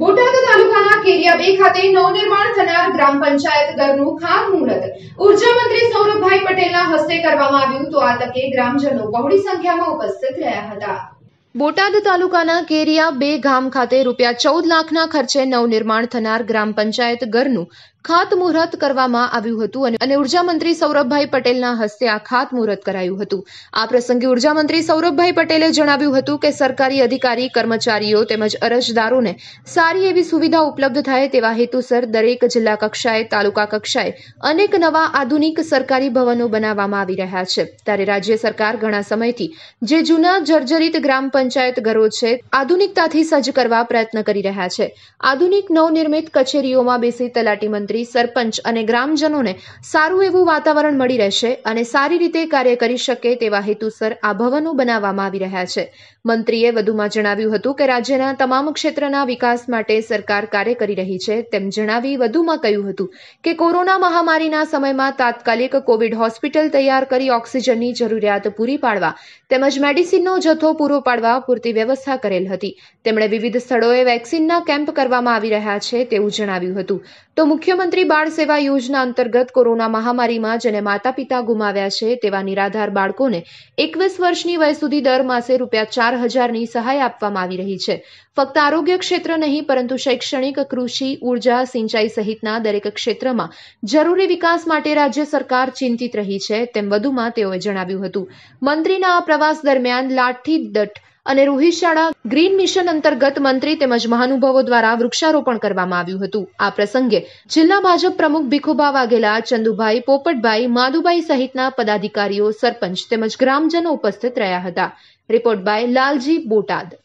બોટાદ તાલુકાના કેરિયા બે ખાતે નવનિર્માણ થનાર ગ્રામ પંચાયત ઘરનું ખાતમુહૂર્ત ઉર્જા મંત્રી સૌરભભાઈ પટેલના હસ્તે કરવામાં આવ્યું તો આ તકે ગ્રામજનો બહોળી સંખ્યામાં ઉપસ્થિત રહ્યા હતા બોટાદ તાલુકાના કેરિયા બે ગામ ખાતે રૂપિયા ચૌદ લાખના ખર્ચે નવનિર્માણ થનાર ગ્રામ પંચાયત ઘરનું ખાતમુહૂર્ત કરવામાં આવ્યું હતું અને ઉર્જામંત્રી સૌરભભાઈ પટેલના હસ્તે આ ખાતમુહૂર્ત કરાયું હતું આ પ્રસંગે ઉર્જામંત્રી સૌરભભાઈ પટેલે જણાવ્યું હતું કે સરકારી અધિકારી કર્મચારીઓ તેમજ અરજદારોને સારી એવી સુવિધા ઉપલબ્ધ થાય તેવા હેતુસર દરેક જિલ્લા કક્ષાએ તાલુકા કક્ષાએ અનેક નવા આધુનિક સરકારી ભવનો બનાવવામાં આવી રહ્યા છે ત્યારે રાજ્ય સરકાર ઘણા સમયથી જે જૂના જર્જરિત ગ્રામ પંચાયત ઘરો છે આધુનિકતાથી સજ્જ કરવા પ્રયત્ન કરી રહ્યા છે આધુનિક નવનિર્મિત કચેરીઓમાં બેસી તલાટી મંત્રી કચેરી સરપંચ અને ગ્રામજનોને સારું એવું વાતાવરણ મળી રહેશે અને સારી રીતે કાર્ય કરી શકે તેવા હેતુસર આ ભવનો બનાવવામાં આવી રહ્યા છે મંત્રીએ વધુમાં જણાવ્યું હતું કે રાજ્યના તમામ ક્ષેત્રના વિકાસ માટે સરકાર કાર્ય કરી રહી છે તેમ જણાવી વધુમાં કહ્યું હતું કે કોરોના મહામારીના સમયમાં તાત્કાલિક કોવિડ હોસ્પિટલ તૈયાર કરી ઓક્સિજનની જરૂરિયાત પૂરી પાડવા તેમજ મેડિસિનનો જથ્થો પૂરો પાડવા પૂરતી વ્યવસ્થા કરેલ હતી તેમણે વિવિધ સ્થળોએ વેક્સિનના કેમ્પ કરવામાં આવી રહ્યા છે તેવું જણાવ્યું હતું તો મુખ્યમંત્રી બાળ સેવા યોજના અંતર્ગત કોરોના મહામારીમાં જેને માતા પિતા ગુમાવ્યા છે તેવા નિરાધાર બાળકોને એકવીસ વર્ષની વય સુધી દર માસે રૂપિયા ચાર હજારની સહાય આપવામાં આવી રહી છે ફક્ત આરોગ્ય ક્ષેત્ર નહીં પરંતુ શૈક્ષણિક કૃષિ ઉર્જા સિંચાઈ સહિતના દરેક ક્ષેત્રમાં જરૂરી વિકાસ માટે રાજ્ય સરકાર ચિંતિત રહી છે તેમ વધુમાં તેઓએ જણાવ્યું હતું મંત્રીના આ પ્રવાસ દરમિયાન લાઠી દઠ અને રૂહી શાળા ગ્રીન મિશન અંતર્ગત મંત્રી તેમજ મહાનુભાવો દ્વારા વૃક્ષારોપણ કરવામાં આવ્યું હતું આ પ્રસંગે જિલ્લા ભાજપ પ્રમુખ ભીખુભા વાઘેલા ચંદુભાઈ પોપટભાઈ માધુભાઈ સહિતના પદાધિકારીઓ સરપંચ તેમજ ગ્રામજનો ઉપસ્થિત રહ્યા હતા રિપોર્ટ બાય લાલજી બોટાદ